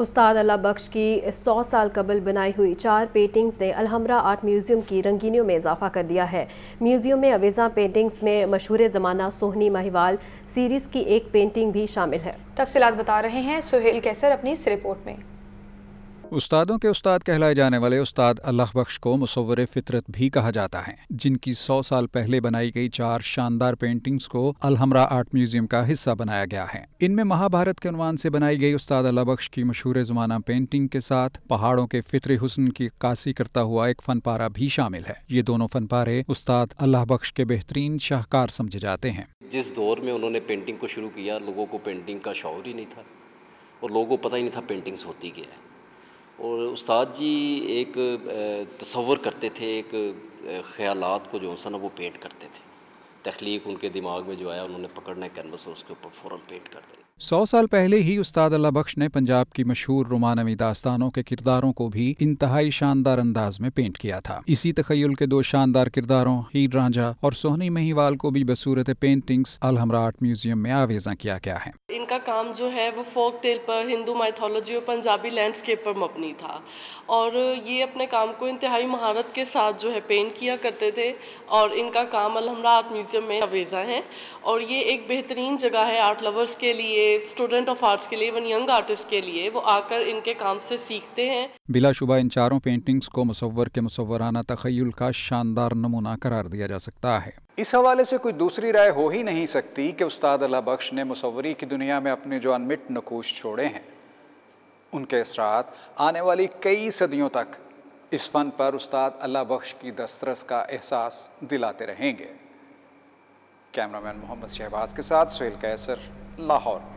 उस्ताद अला बख्श की 100 साल कबल बनाई हुई चार पेंटिंग्स ने अलहमरा आर्ट म्यूज़ियम की रंगीनियों में इजाफा कर दिया है म्यूज़ियम में अवेज़ा पेंटिंग्स में मशहूर ज़माना सोहनी महिवाल सीरीज़ की एक पेंटिंग भी शामिल है तफसीत बता रहे हैं सुहेल कैसर अपनी इस रिपोर्ट में उस्तादों के उस्ताद कहलाए जाने वाले उस्ताद अल्लाह बख्श को मुसवर फितरत भी कहा जाता है जिनकी सौ साल पहले बनाई गई चार शानदार पेंटिंग्स को अलहमरा आर्ट म्यूजियम का हिस्सा बनाया गया है इनमें महाभारत के अनुमान से बनाई गई उस्ताद अल्लाह बख्श की मशहूर जुमाना पेंटिंग के साथ पहाड़ों के फितरी हुसन की कासी करता हुआ एक फनपारा भी शामिल है ये दोनों फनपारे उस्ताद अल्लाह बख्श के बेहतरीन शाहकार समझे जाते हैं जिस दौर में उन्होंने पेंटिंग को शुरू किया लोगों को पेंटिंग का शौर ही नहीं था और लोगों को पता ही नहीं था पेंटिंग्स होती क्या है और उस्ताद जी एक तस्वर करते थे एक ख्याल को जो सा ना वो पेंट करते थे तख्लीक उनके दिमाग में जो आया उन्होंने पकड़ना कैनवस और उसके ऊपर फ़ौर पेंट कर दिया सौ साल पहले ही उस्ताद अल्लाह बख्श ने पंजाब की मशहूर रोमानवी दास्तानों के किरदारों को भी इंतहाई शानदार अंदाज में पेंट किया था इसी तखयल के दो शानदार किरदारों हीर रांझा और सोहनी महीवाल को भी बसूरत पेंटिंग्स अलहमरा आर्ट म्यूजियम में आवेजा किया गया है इनका काम जो है वो फोक टेल पर हिंदू माइथोलॉजी और पंजाबी लैंडस्केप पर मबनी था और ये अपने काम को इंतहाई महारत के साथ जो है पेंट किया करते थे और इनका काम अलहमरा आर्ट म्यूजियम में आवेजा है और ये एक बेहतरीन जगह है आर्ट लवर्स के लिए स्टूडेंट ऑफ आर्ट्स के लिए इवन यंग आर्टिस्ट के लिए वो आकर इनके काम से सीखते हैं बिलाशुबा इन चारों पेंटिंग्स को मुसवर के मुसवराना तखयल का शानदार नमूना करार दिया जा सकता है इस हवाले से कोई दूसरी राय हो ही नहीं सकती कि उस्ताद अला बख्श ने मुसवरी की दुनिया में अपने जो अनमिट नकूश छोड़े हैं उनके असरात आने वाली कई सदियों तक इस फन पर उस्ताद अल्लाह बख्श की दस्तरस का एहसास दिलाते रहेंगे कैमरामैन मोहम्मद शहबाज के साथ सुहेल कैसर लाहौर में